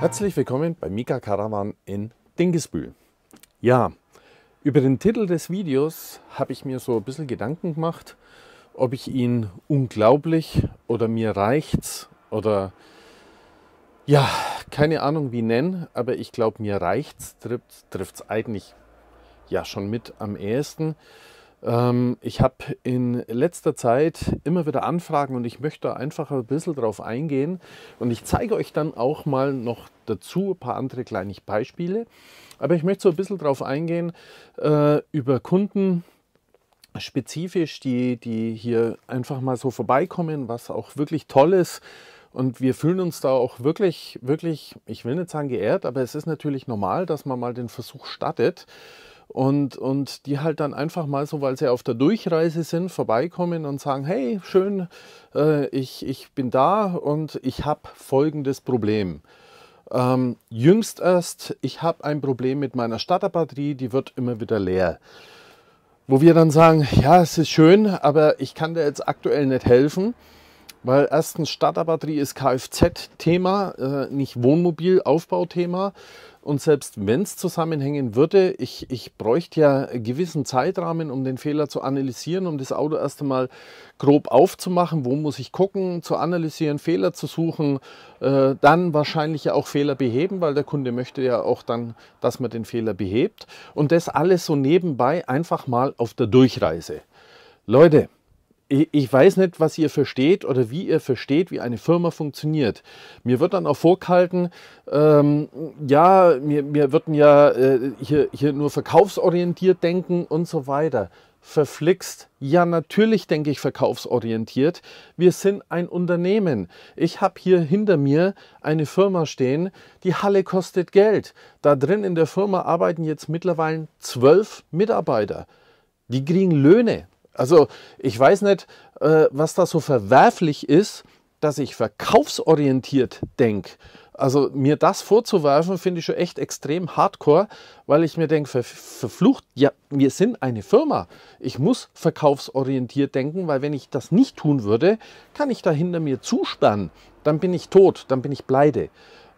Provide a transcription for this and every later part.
Herzlich willkommen bei Mika Karaman in Dingesbühl. Ja, über den Titel des Videos habe ich mir so ein bisschen Gedanken gemacht, ob ich ihn unglaublich oder mir reicht's oder ja, keine Ahnung wie nennen, aber ich glaube, mir reicht's, trifft es eigentlich ja schon mit am ehesten. Ähm, ich habe in letzter Zeit immer wieder Anfragen und ich möchte einfach ein bisschen drauf eingehen. Und ich zeige euch dann auch mal noch dazu ein paar andere kleine Beispiele. Aber ich möchte so ein bisschen drauf eingehen äh, über Kunden, spezifisch, die, die hier einfach mal so vorbeikommen, was auch wirklich toll ist. Und wir fühlen uns da auch wirklich, wirklich, ich will nicht sagen geehrt, aber es ist natürlich normal, dass man mal den Versuch startet. Und, und die halt dann einfach mal so, weil sie auf der Durchreise sind, vorbeikommen und sagen, hey, schön, äh, ich, ich bin da und ich habe folgendes Problem. Ähm, jüngst erst, ich habe ein Problem mit meiner Starterbatterie, die wird immer wieder leer. Wo wir dann sagen, ja, es ist schön, aber ich kann dir jetzt aktuell nicht helfen. Weil erstens Starterbatterie ist Kfz-Thema, äh, nicht Wohnmobil-Aufbauthema. Und selbst wenn es zusammenhängen würde, ich, ich bräuchte ja einen gewissen Zeitrahmen, um den Fehler zu analysieren, um das Auto erst einmal grob aufzumachen, wo muss ich gucken, zu analysieren, Fehler zu suchen, äh, dann wahrscheinlich ja auch Fehler beheben, weil der Kunde möchte ja auch dann, dass man den Fehler behebt. Und das alles so nebenbei einfach mal auf der Durchreise. Leute, ich weiß nicht, was ihr versteht oder wie ihr versteht, wie eine Firma funktioniert. Mir wird dann auch vorgehalten, ähm, ja, mir, mir würden ja äh, hier, hier nur verkaufsorientiert denken und so weiter. Verflixt. Ja, natürlich denke ich verkaufsorientiert. Wir sind ein Unternehmen. Ich habe hier hinter mir eine Firma stehen. Die Halle kostet Geld. Da drin in der Firma arbeiten jetzt mittlerweile zwölf Mitarbeiter. Die kriegen Löhne. Also ich weiß nicht, äh, was da so verwerflich ist, dass ich verkaufsorientiert denke. Also mir das vorzuwerfen, finde ich schon echt extrem hardcore, weil ich mir denke, ver verflucht, ja, wir sind eine Firma. Ich muss verkaufsorientiert denken, weil wenn ich das nicht tun würde, kann ich da hinter mir zusperren. Dann bin ich tot, dann bin ich pleite.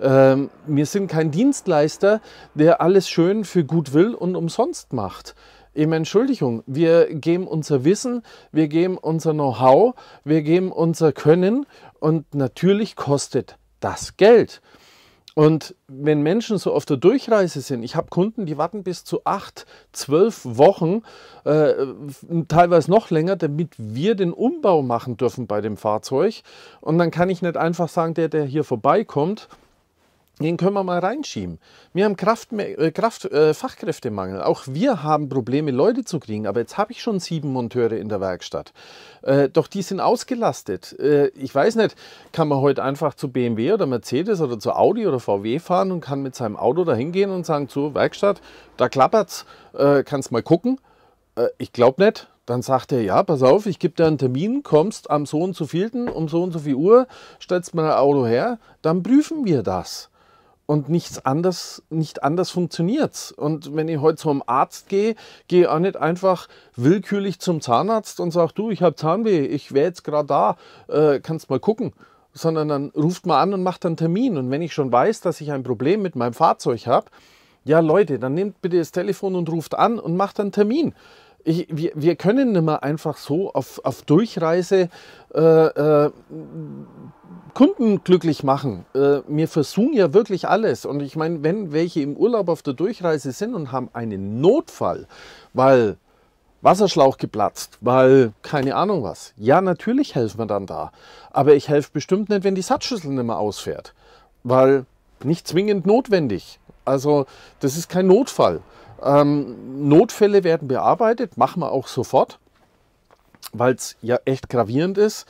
Ähm, wir sind kein Dienstleister, der alles schön für gut will und umsonst macht. Eben Entschuldigung, wir geben unser Wissen, wir geben unser Know-how, wir geben unser Können und natürlich kostet das Geld. Und wenn Menschen so auf der Durchreise sind, ich habe Kunden, die warten bis zu acht, zwölf Wochen, äh, teilweise noch länger, damit wir den Umbau machen dürfen bei dem Fahrzeug. Und dann kann ich nicht einfach sagen, der, der hier vorbeikommt, den können wir mal reinschieben. Wir haben Kraft, äh, Kraft äh, Fachkräftemangel. Auch wir haben Probleme, Leute zu kriegen. Aber jetzt habe ich schon sieben Monteure in der Werkstatt. Äh, doch die sind ausgelastet. Äh, ich weiß nicht, kann man heute einfach zu BMW oder Mercedes oder zu Audi oder VW fahren und kann mit seinem Auto dahin gehen und sagen, zur Werkstatt, da klappert klappert's, äh, kannst mal gucken. Äh, ich glaube nicht dann sagt er, ja, pass auf, ich gebe dir einen Termin, kommst am so und so vielten, um so und so viel Uhr, stellst mir ein Auto her, dann prüfen wir das und nichts anders, nicht anders funktioniert. Und wenn ich heute zum Arzt gehe, gehe ich auch nicht einfach willkürlich zum Zahnarzt und sage, du, ich habe Zahnweh, ich wäre jetzt gerade da, äh, kannst mal gucken. Sondern dann ruft man an und macht einen Termin. Und wenn ich schon weiß, dass ich ein Problem mit meinem Fahrzeug habe, ja Leute, dann nehmt bitte das Telefon und ruft an und macht einen Termin ich, wir, wir können nicht mehr einfach so auf, auf Durchreise äh, äh, Kunden glücklich machen. Äh, wir versuchen ja wirklich alles. Und ich meine, wenn welche im Urlaub auf der Durchreise sind und haben einen Notfall, weil Wasserschlauch geplatzt, weil keine Ahnung was. Ja, natürlich helfen wir dann da. Aber ich helfe bestimmt nicht, wenn die Satzschüssel nicht mehr ausfährt. Weil nicht zwingend notwendig. Also das ist kein Notfall. Ähm, Notfälle werden bearbeitet, machen wir auch sofort, weil es ja echt gravierend ist.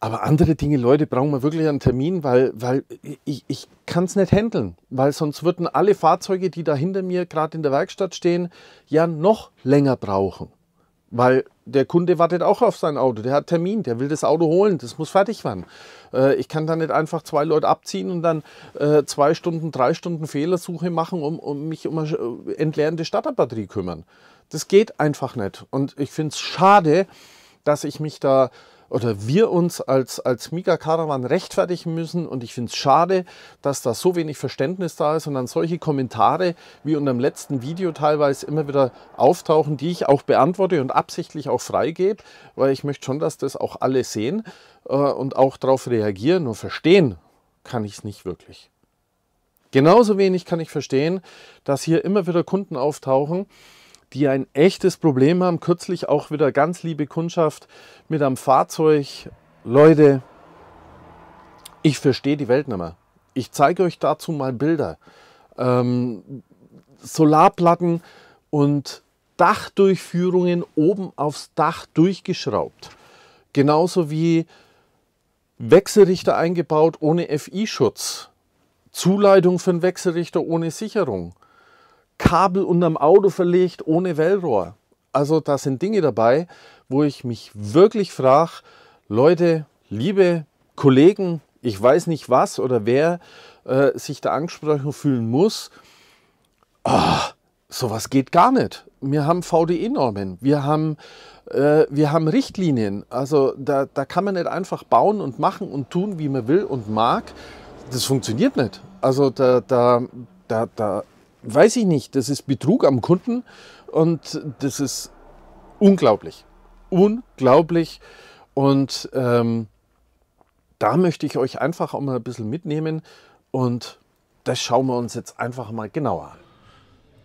Aber andere Dinge, Leute, brauchen wir wirklich einen Termin, weil, weil ich, ich kann es nicht handeln. Weil sonst würden alle Fahrzeuge, die da hinter mir gerade in der Werkstatt stehen, ja noch länger brauchen. Weil der Kunde wartet auch auf sein Auto, der hat Termin, der will das Auto holen, das muss fertig werden. Äh, ich kann da nicht einfach zwei Leute abziehen und dann äh, zwei Stunden, drei Stunden Fehlersuche machen, um, um mich um eine äh, entleerte Starterbatterie kümmern. Das geht einfach nicht. Und ich finde es schade, dass ich mich da oder wir uns als, als Mika Caravan rechtfertigen müssen. Und ich finde es schade, dass da so wenig Verständnis da ist und dann solche Kommentare wie unterm letzten Video teilweise immer wieder auftauchen, die ich auch beantworte und absichtlich auch freigebe, weil ich möchte schon, dass das auch alle sehen äh, und auch darauf reagieren. Nur verstehen kann ich es nicht wirklich. Genauso wenig kann ich verstehen, dass hier immer wieder Kunden auftauchen, die ein echtes Problem haben. Kürzlich auch wieder ganz liebe Kundschaft mit einem Fahrzeug. Leute, ich verstehe die Welt nicht mehr. Ich zeige euch dazu mal Bilder. Ähm, Solarplatten und Dachdurchführungen oben aufs Dach durchgeschraubt. Genauso wie Wechselrichter eingebaut ohne FI-Schutz. Zuleitung für einen Wechselrichter ohne Sicherung. Kabel unterm Auto verlegt ohne Wellrohr. Also da sind Dinge dabei, wo ich mich wirklich frage, Leute, liebe Kollegen, ich weiß nicht was oder wer äh, sich da angesprochen fühlen muss, oh, sowas geht gar nicht. Wir haben VDE-Normen, wir haben, äh, wir haben Richtlinien. Also da, da kann man nicht einfach bauen und machen und tun, wie man will und mag. Das funktioniert nicht. Also da, da, da, da weiß ich nicht, das ist Betrug am Kunden und das ist unglaublich. Unglaublich. Und ähm, da möchte ich euch einfach auch mal ein bisschen mitnehmen und das schauen wir uns jetzt einfach mal genauer an.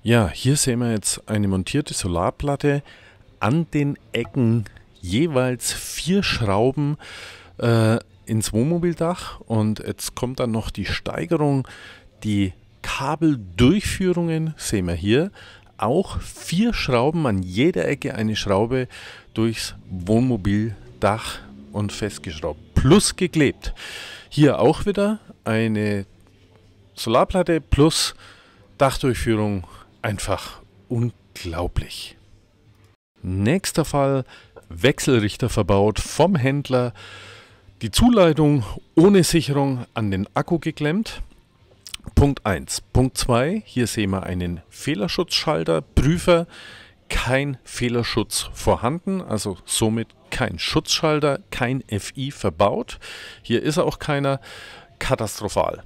Ja, hier sehen wir jetzt eine montierte Solarplatte. An den Ecken jeweils vier Schrauben äh, ins Wohnmobildach und jetzt kommt dann noch die Steigerung, die Kabeldurchführungen sehen wir hier auch vier Schrauben an jeder Ecke eine Schraube durchs Wohnmobildach und festgeschraubt plus geklebt. Hier auch wieder eine Solarplatte plus Dachdurchführung einfach unglaublich. Nächster Fall Wechselrichter verbaut vom Händler. Die Zuleitung ohne Sicherung an den Akku geklemmt. Punkt 1. Punkt 2, hier sehen wir einen Fehlerschutzschalter, Prüfer, kein Fehlerschutz vorhanden, also somit kein Schutzschalter, kein FI verbaut. Hier ist auch keiner. Katastrophal.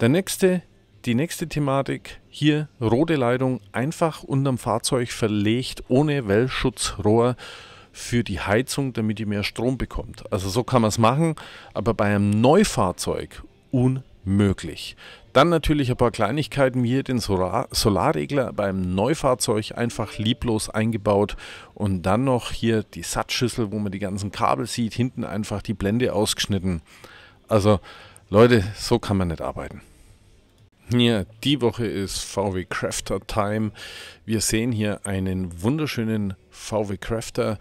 Der nächste, die nächste Thematik, hier rote Leitung einfach unterm Fahrzeug verlegt, ohne Wellschutzrohr für die Heizung, damit ihr mehr Strom bekommt. Also so kann man es machen, aber bei einem Neufahrzeug un möglich. Dann natürlich ein paar Kleinigkeiten wie hier den Solarregler beim Neufahrzeug einfach lieblos eingebaut und dann noch hier die Satzschüssel, wo man die ganzen Kabel sieht, hinten einfach die Blende ausgeschnitten. Also Leute, so kann man nicht arbeiten. Hier, die Woche ist VW Crafter Time. Wir sehen hier einen wunderschönen VW Crafter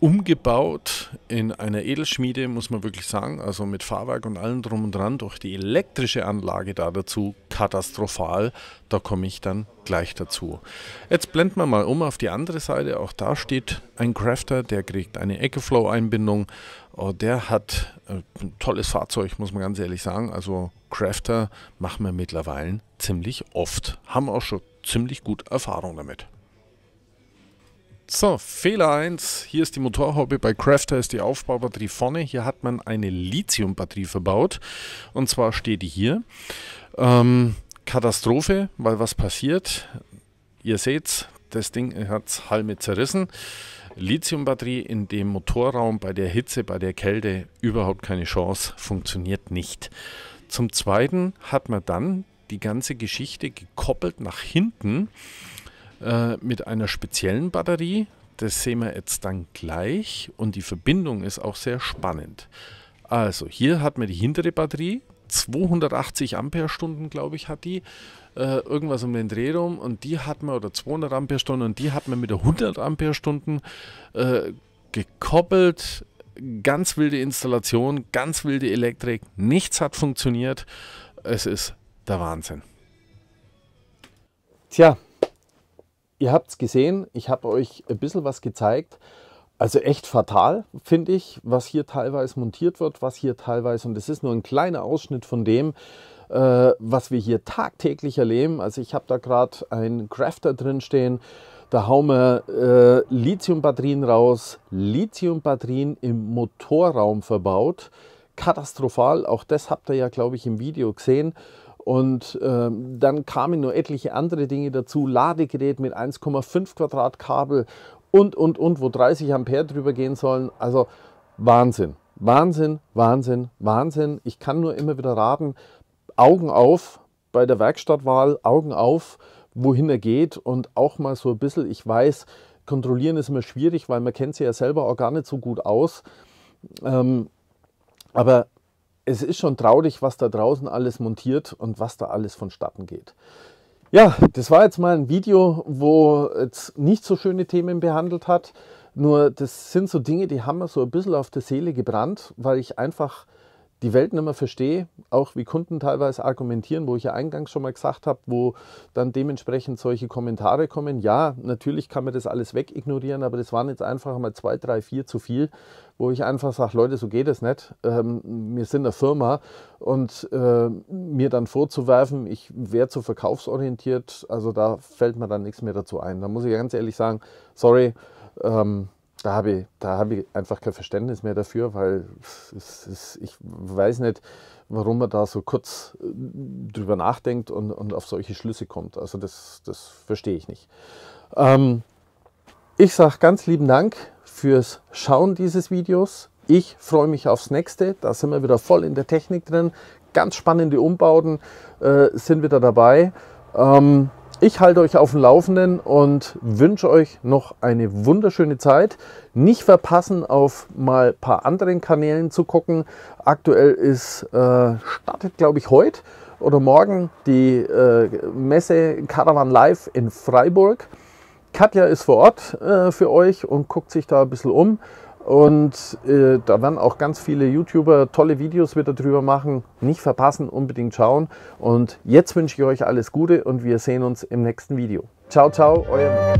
umgebaut in einer Edelschmiede, muss man wirklich sagen, also mit Fahrwerk und allem drum und dran, durch die elektrische Anlage da dazu katastrophal. Da komme ich dann gleich dazu. Jetzt blenden wir mal um auf die andere Seite. Auch da steht ein Crafter, der kriegt eine eckeflow einbindung Oh, der hat äh, ein tolles Fahrzeug, muss man ganz ehrlich sagen. Also Crafter machen wir mittlerweile ziemlich oft. Haben auch schon ziemlich gut Erfahrung damit. So, Fehler 1. Hier ist die Motorhaube. Bei Crafter ist die Aufbaubatterie vorne. Hier hat man eine Lithiumbatterie verbaut. Und zwar steht die hier. Ähm, Katastrophe, weil was passiert? Ihr seht's, das Ding hat halme zerrissen. Lithiumbatterie in dem Motorraum bei der Hitze, bei der Kälte überhaupt keine Chance, funktioniert nicht. Zum Zweiten hat man dann die ganze Geschichte gekoppelt nach hinten äh, mit einer speziellen Batterie. Das sehen wir jetzt dann gleich und die Verbindung ist auch sehr spannend. Also hier hat man die hintere Batterie, 280 Amperestunden, glaube ich, hat die. Äh, irgendwas um den Dreh rum und die hat man, oder 200 Amperestunden, und die hat man mit der 100 Amperestunden äh, gekoppelt. Ganz wilde Installation, ganz wilde Elektrik, nichts hat funktioniert. Es ist der Wahnsinn. Tja, ihr habt es gesehen, ich habe euch ein bisschen was gezeigt. Also echt fatal, finde ich, was hier teilweise montiert wird, was hier teilweise, und es ist nur ein kleiner Ausschnitt von dem, äh, was wir hier tagtäglich erleben. Also ich habe da gerade einen Crafter drin stehen, da hauen wir äh, Lithiumbatterien raus, Lithiumbatterien im Motorraum verbaut. Katastrophal, auch das habt ihr ja, glaube ich, im Video gesehen. Und ähm, dann kamen noch etliche andere Dinge dazu, Ladegerät mit 1,5 Quadrat Kabel und, und, und, wo 30 Ampere drüber gehen sollen. Also Wahnsinn, Wahnsinn, Wahnsinn, Wahnsinn. Ich kann nur immer wieder raten, Augen auf bei der Werkstattwahl, Augen auf, wohin er geht und auch mal so ein bisschen, ich weiß, kontrollieren ist immer schwierig, weil man kennt sie ja selber auch gar nicht so gut aus. Ähm, aber es ist schon traurig, was da draußen alles montiert und was da alles vonstatten geht. Ja, das war jetzt mal ein Video, wo jetzt nicht so schöne Themen behandelt hat. Nur das sind so Dinge, die haben mir so ein bisschen auf der Seele gebrannt, weil ich einfach die Welt nicht mehr verstehe, auch wie Kunden teilweise argumentieren, wo ich ja eingangs schon mal gesagt habe, wo dann dementsprechend solche Kommentare kommen. Ja, natürlich kann man das alles wegignorieren, aber das waren jetzt einfach mal zwei, drei, vier zu viel, wo ich einfach sage, Leute, so geht es nicht. Ähm, wir sind eine Firma und äh, mir dann vorzuwerfen, ich wäre zu verkaufsorientiert, also da fällt mir dann nichts mehr dazu ein. Da muss ich ganz ehrlich sagen, sorry, ähm, da habe ich, hab ich einfach kein Verständnis mehr dafür, weil es, es, ich weiß nicht, warum man da so kurz äh, drüber nachdenkt und, und auf solche Schlüsse kommt. Also das, das verstehe ich nicht. Ähm, ich sage ganz lieben Dank fürs Schauen dieses Videos. Ich freue mich aufs nächste. Da sind wir wieder voll in der Technik drin. Ganz spannende Umbauten äh, sind wieder dabei. Ähm, ich halte euch auf dem Laufenden und wünsche euch noch eine wunderschöne Zeit. Nicht verpassen, auf mal ein paar anderen Kanälen zu gucken. Aktuell ist, äh, startet glaube ich heute oder morgen die äh, Messe Caravan Live in Freiburg. Katja ist vor Ort äh, für euch und guckt sich da ein bisschen um. Und äh, da werden auch ganz viele YouTuber tolle Videos wieder drüber machen. Nicht verpassen, unbedingt schauen. Und jetzt wünsche ich euch alles Gute und wir sehen uns im nächsten Video. Ciao, ciao, euer.